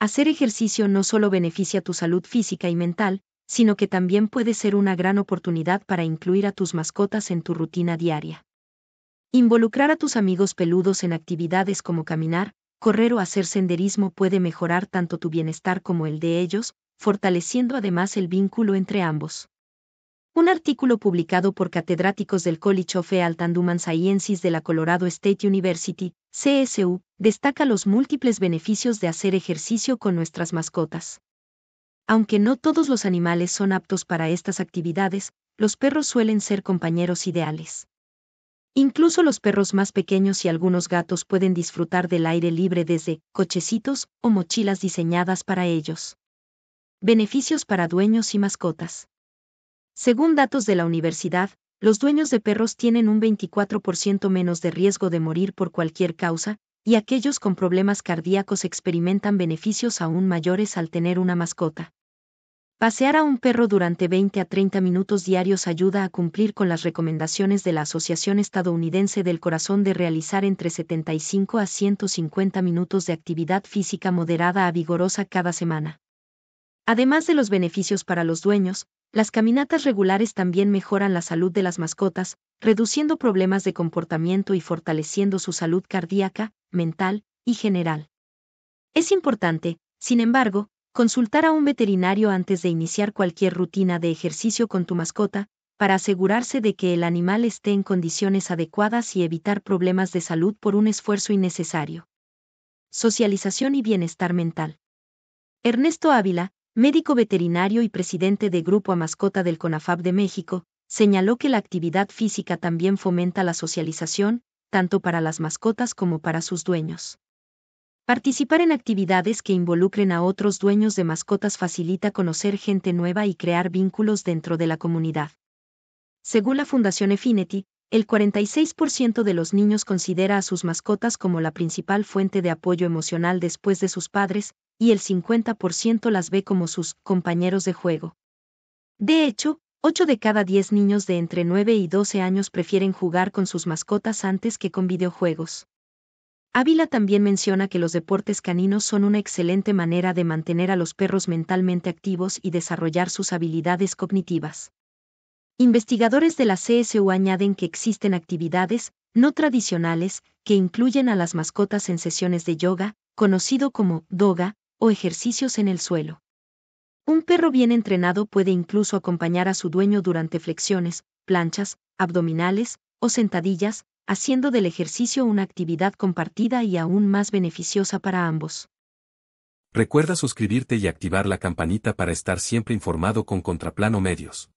Hacer ejercicio no solo beneficia tu salud física y mental, sino que también puede ser una gran oportunidad para incluir a tus mascotas en tu rutina diaria. Involucrar a tus amigos peludos en actividades como caminar, correr o hacer senderismo puede mejorar tanto tu bienestar como el de ellos, fortaleciendo además el vínculo entre ambos. Un artículo publicado por catedráticos del College of Altanduman Sciences de la Colorado State University, CSU, destaca los múltiples beneficios de hacer ejercicio con nuestras mascotas. Aunque no todos los animales son aptos para estas actividades, los perros suelen ser compañeros ideales. Incluso los perros más pequeños y algunos gatos pueden disfrutar del aire libre desde cochecitos o mochilas diseñadas para ellos. Beneficios para dueños y mascotas. Según datos de la universidad, los dueños de perros tienen un 24% menos de riesgo de morir por cualquier causa, y aquellos con problemas cardíacos experimentan beneficios aún mayores al tener una mascota. Pasear a un perro durante 20 a 30 minutos diarios ayuda a cumplir con las recomendaciones de la Asociación Estadounidense del Corazón de realizar entre 75 a 150 minutos de actividad física moderada a vigorosa cada semana. Además de los beneficios para los dueños, las caminatas regulares también mejoran la salud de las mascotas, reduciendo problemas de comportamiento y fortaleciendo su salud cardíaca, mental y general. Es importante, sin embargo, consultar a un veterinario antes de iniciar cualquier rutina de ejercicio con tu mascota, para asegurarse de que el animal esté en condiciones adecuadas y evitar problemas de salud por un esfuerzo innecesario. Socialización y bienestar mental. Ernesto Ávila, médico veterinario y presidente de Grupo A Mascota del CONAFAB de México, señaló que la actividad física también fomenta la socialización, tanto para las mascotas como para sus dueños. Participar en actividades que involucren a otros dueños de mascotas facilita conocer gente nueva y crear vínculos dentro de la comunidad. Según la Fundación Efinity, el 46% de los niños considera a sus mascotas como la principal fuente de apoyo emocional después de sus padres, y el 50% las ve como sus compañeros de juego. De hecho, 8 de cada 10 niños de entre 9 y 12 años prefieren jugar con sus mascotas antes que con videojuegos. Ávila también menciona que los deportes caninos son una excelente manera de mantener a los perros mentalmente activos y desarrollar sus habilidades cognitivas. Investigadores de la CSU añaden que existen actividades, no tradicionales, que incluyen a las mascotas en sesiones de yoga, conocido como doga, o ejercicios en el suelo. Un perro bien entrenado puede incluso acompañar a su dueño durante flexiones, planchas, abdominales o sentadillas, haciendo del ejercicio una actividad compartida y aún más beneficiosa para ambos. Recuerda suscribirte y activar la campanita para estar siempre informado con Contraplano Medios.